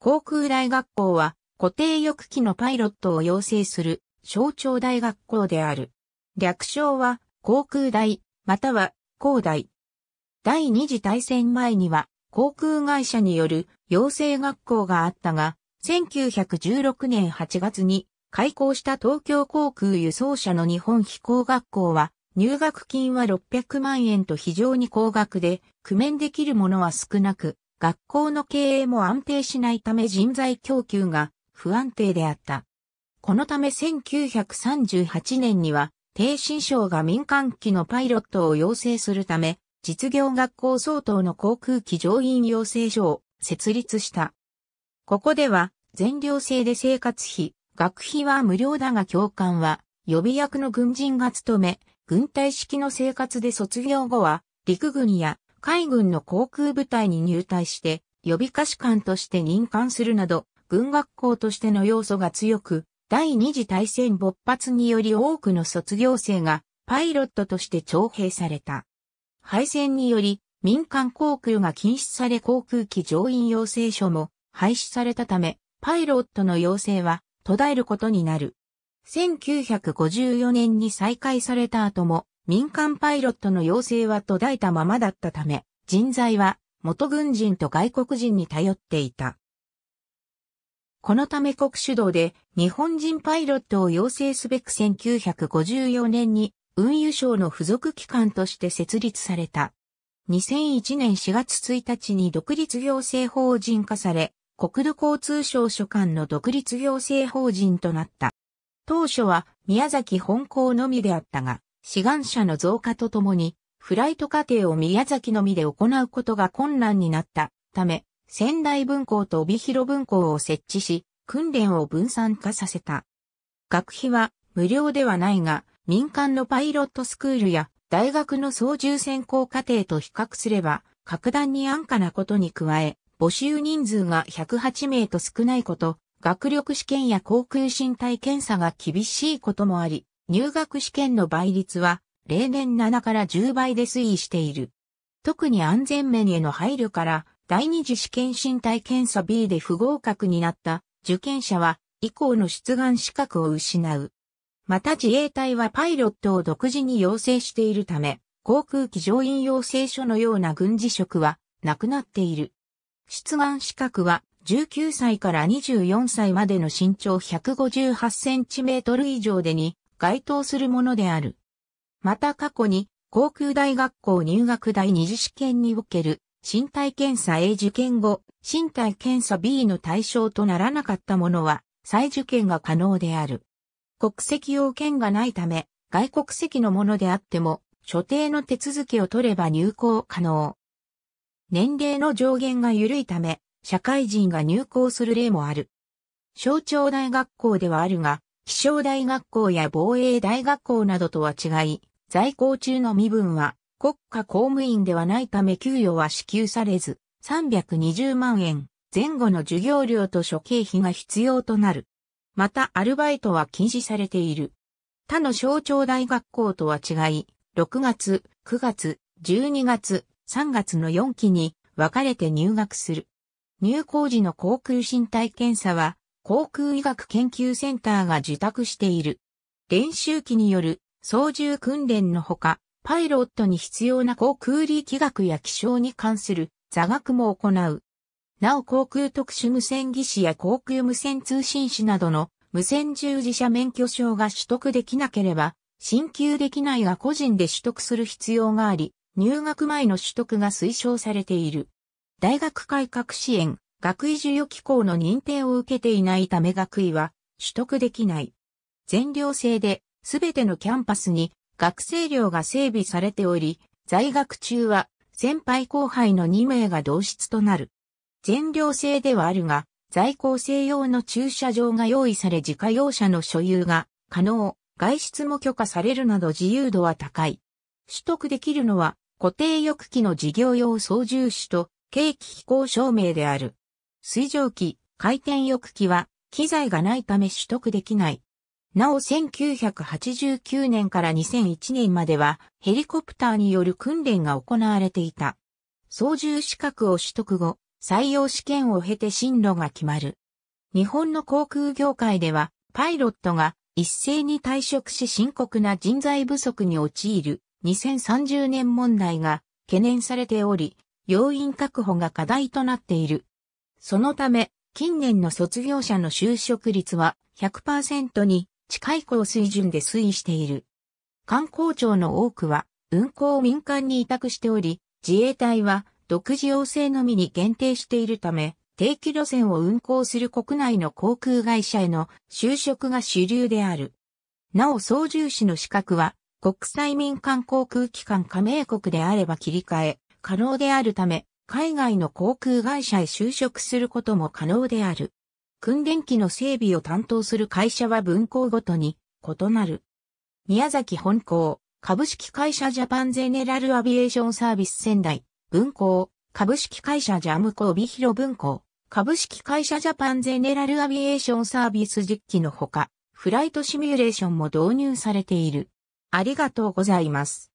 航空大学校は固定翼機のパイロットを養成する象徴大学校である。略称は航空大または高大。第二次大戦前には航空会社による養成学校があったが、1916年8月に開校した東京航空輸送車の日本飛行学校は入学金は600万円と非常に高額で、工面できるものは少なく、学校の経営も安定しないため人材供給が不安定であった。このため1938年には、低新省が民間機のパイロットを養成するため、実業学校相当の航空機乗員養成所を設立した。ここでは、全寮制で生活費、学費は無料だが教官は、予備役の軍人が務め、軍隊式の生活で卒業後は、陸軍や海軍の航空部隊に入隊して、予備歌手官として任官するなど、軍学校としての要素が強く、第二次大戦勃発により多くの卒業生がパイロットとして徴兵された。敗戦により民間航空が禁止され航空機乗員要請書も廃止されたため、パイロットの要請は途絶えることになる。1954年に再開された後も民間パイロットの要請は途絶えたままだったため、人材は元軍人と外国人に頼っていた。このため国主導で日本人パイロットを養成すべく1954年に運輸省の付属機関として設立された。2001年4月1日に独立行政法人化され、国土交通省所管の独立行政法人となった。当初は宮崎本校のみであったが、志願者の増加とともに、フライト過程を宮崎のみで行うことが困難になったため、仙台分校と帯広分校を設置し、訓練を分散化させた。学費は無料ではないが、民間のパイロットスクールや大学の操縦専攻課程と比較すれば、格段に安価なことに加え、募集人数が108名と少ないこと、学力試験や航空身体検査が厳しいこともあり、入学試験の倍率は例年7から10倍で推移している。特に安全面への配慮から第二次試験身体検査 B で不合格になった受験者は以降の出願資格を失う。また自衛隊はパイロットを独自に養成しているため、航空機乗員養成所のような軍事職はなくなっている。出願資格は19歳から24歳までの身長158センチメートル以上でに該当するものである。また過去に、航空大学校入学第二次試験における、身体検査 A 受験後、身体検査 B の対象とならなかったものは、再受験が可能である。国籍要件がないため、外国籍のものであっても、所定の手続きを取れば入校可能。年齢の上限が緩いため、社会人が入校する例もある。省庁大学校ではあるが、気象大学校や防衛大学校などとは違い、在校中の身分は国家公務員ではないため給与は支給されず、320万円前後の授業料と諸経費が必要となる。またアルバイトは禁止されている。他の省庁大学校とは違い、6月、9月、12月、3月の4期に分かれて入学する。入校時の航空身体検査は航空医学研究センターが受託している。練習機による操縦訓練のほか、パイロットに必要な航空力学や気象に関する座学も行う。なお航空特殊無線技師や航空無線通信士などの無線従事者免許証が取得できなければ、進級できないが個人で取得する必要があり、入学前の取得が推奨されている。大学改革支援、学位授与機構の認定を受けていないため学位は取得できない。全寮制で、すべてのキャンパスに学生寮が整備されており、在学中は先輩後輩の2名が同室となる。全寮制ではあるが、在校生用の駐車場が用意され自家用車の所有が可能、外出も許可されるなど自由度は高い。取得できるのは固定翼機の事業用操縦士と軽機飛行証明である。水蒸気、回転翼機は、機材がないため取得できない。なお1989年から2001年まではヘリコプターによる訓練が行われていた。操縦資格を取得後、採用試験を経て進路が決まる。日本の航空業界ではパイロットが一斉に退職し深刻な人材不足に陥る2030年問題が懸念されており、要員確保が課題となっている。そのため、近年の卒業者の就職率は100%に近い高水準で推移している。観光庁の多くは運航を民間に委託しており、自衛隊は独自要請のみに限定しているため、定期路線を運航する国内の航空会社への就職が主流である。なお操縦士の資格は国際民間航空機関加盟国であれば切り替え可能であるため、海外の航空会社へ就職することも可能である。訓練機の整備を担当する会社は分校ごとに異なる。宮崎本校、株式会社ジャパンゼネラルアビエーションサービス仙台、分校、株式会社ジャムコビヒロ分校、株式会社ジャパンゼネラルアビエーションサービス実機のほか、フライトシミュレーションも導入されている。ありがとうございます。